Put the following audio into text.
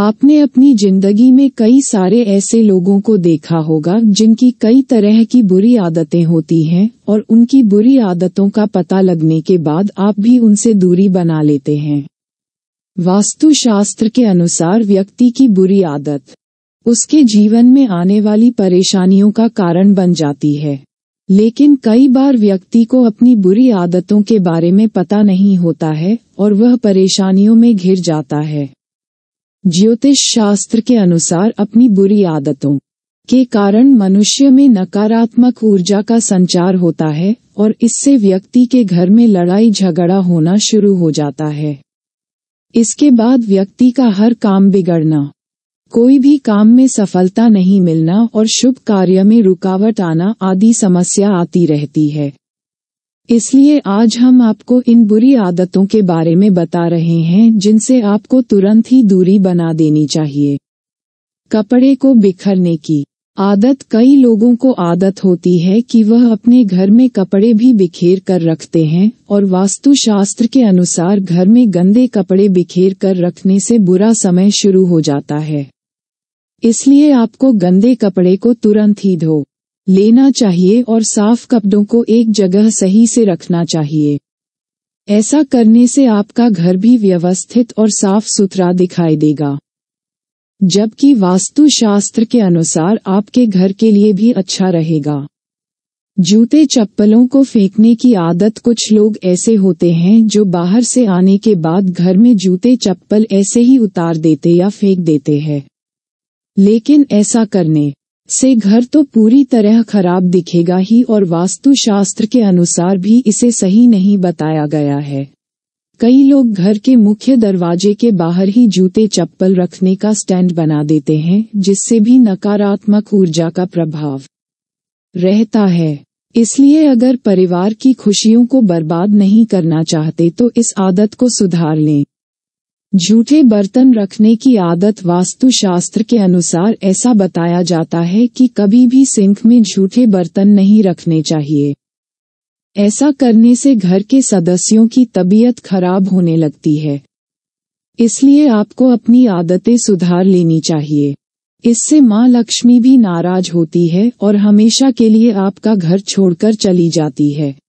आपने अपनी जिंदगी में कई सारे ऐसे लोगों को देखा होगा जिनकी कई तरह की बुरी आदतें होती हैं और उनकी बुरी आदतों का पता लगने के बाद आप भी उनसे दूरी बना लेते हैं वास्तुशास्त्र के अनुसार व्यक्ति की बुरी आदत उसके जीवन में आने वाली परेशानियों का कारण बन जाती है लेकिन कई बार व्यक्ति को अपनी बुरी आदतों के बारे में पता नहीं होता है और वह परेशानियों में घिर जाता है ज्योतिष शास्त्र के अनुसार अपनी बुरी आदतों के कारण मनुष्य में नकारात्मक ऊर्जा का संचार होता है और इससे व्यक्ति के घर में लड़ाई झगड़ा होना शुरू हो जाता है इसके बाद व्यक्ति का हर काम बिगड़ना कोई भी काम में सफलता नहीं मिलना और शुभ कार्य में रुकावट आना आदि समस्या आती रहती है इसलिए आज हम आपको इन बुरी आदतों के बारे में बता रहे हैं जिनसे आपको तुरंत ही दूरी बना देनी चाहिए कपड़े को बिखरने की आदत कई लोगों को आदत होती है कि वह अपने घर में कपड़े भी बिखेर कर रखते हैं और वास्तुशास्त्र के अनुसार घर में गंदे कपड़े बिखेर कर रखने से बुरा समय शुरू हो जाता है इसलिए आपको गंदे कपड़े को तुरंत ही धो लेना चाहिए और साफ कपड़ों को एक जगह सही से रखना चाहिए ऐसा करने से आपका घर भी व्यवस्थित और साफ सुथरा दिखाई देगा जबकि वास्तुशास्त्र के अनुसार आपके घर के लिए भी अच्छा रहेगा जूते चप्पलों को फेंकने की आदत कुछ लोग ऐसे होते हैं जो बाहर से आने के बाद घर में जूते चप्पल ऐसे ही उतार देते या फेंक देते हैं लेकिन ऐसा करने से घर तो पूरी तरह खराब दिखेगा ही और वास्तुशास्त्र के अनुसार भी इसे सही नहीं बताया गया है कई लोग घर के मुख्य दरवाजे के बाहर ही जूते चप्पल रखने का स्टैंड बना देते हैं जिससे भी नकारात्मक ऊर्जा का प्रभाव रहता है इसलिए अगर परिवार की खुशियों को बर्बाद नहीं करना चाहते तो इस आदत को सुधार लें झूठे बर्तन रखने की आदत वास्तुशास्त्र के अनुसार ऐसा बताया जाता है कि कभी भी सिंक में झूठे बर्तन नहीं रखने चाहिए ऐसा करने से घर के सदस्यों की तबीयत खराब होने लगती है इसलिए आपको अपनी आदतें सुधार लेनी चाहिए इससे माँ लक्ष्मी भी नाराज होती है और हमेशा के लिए आपका घर छोड़कर चली जाती है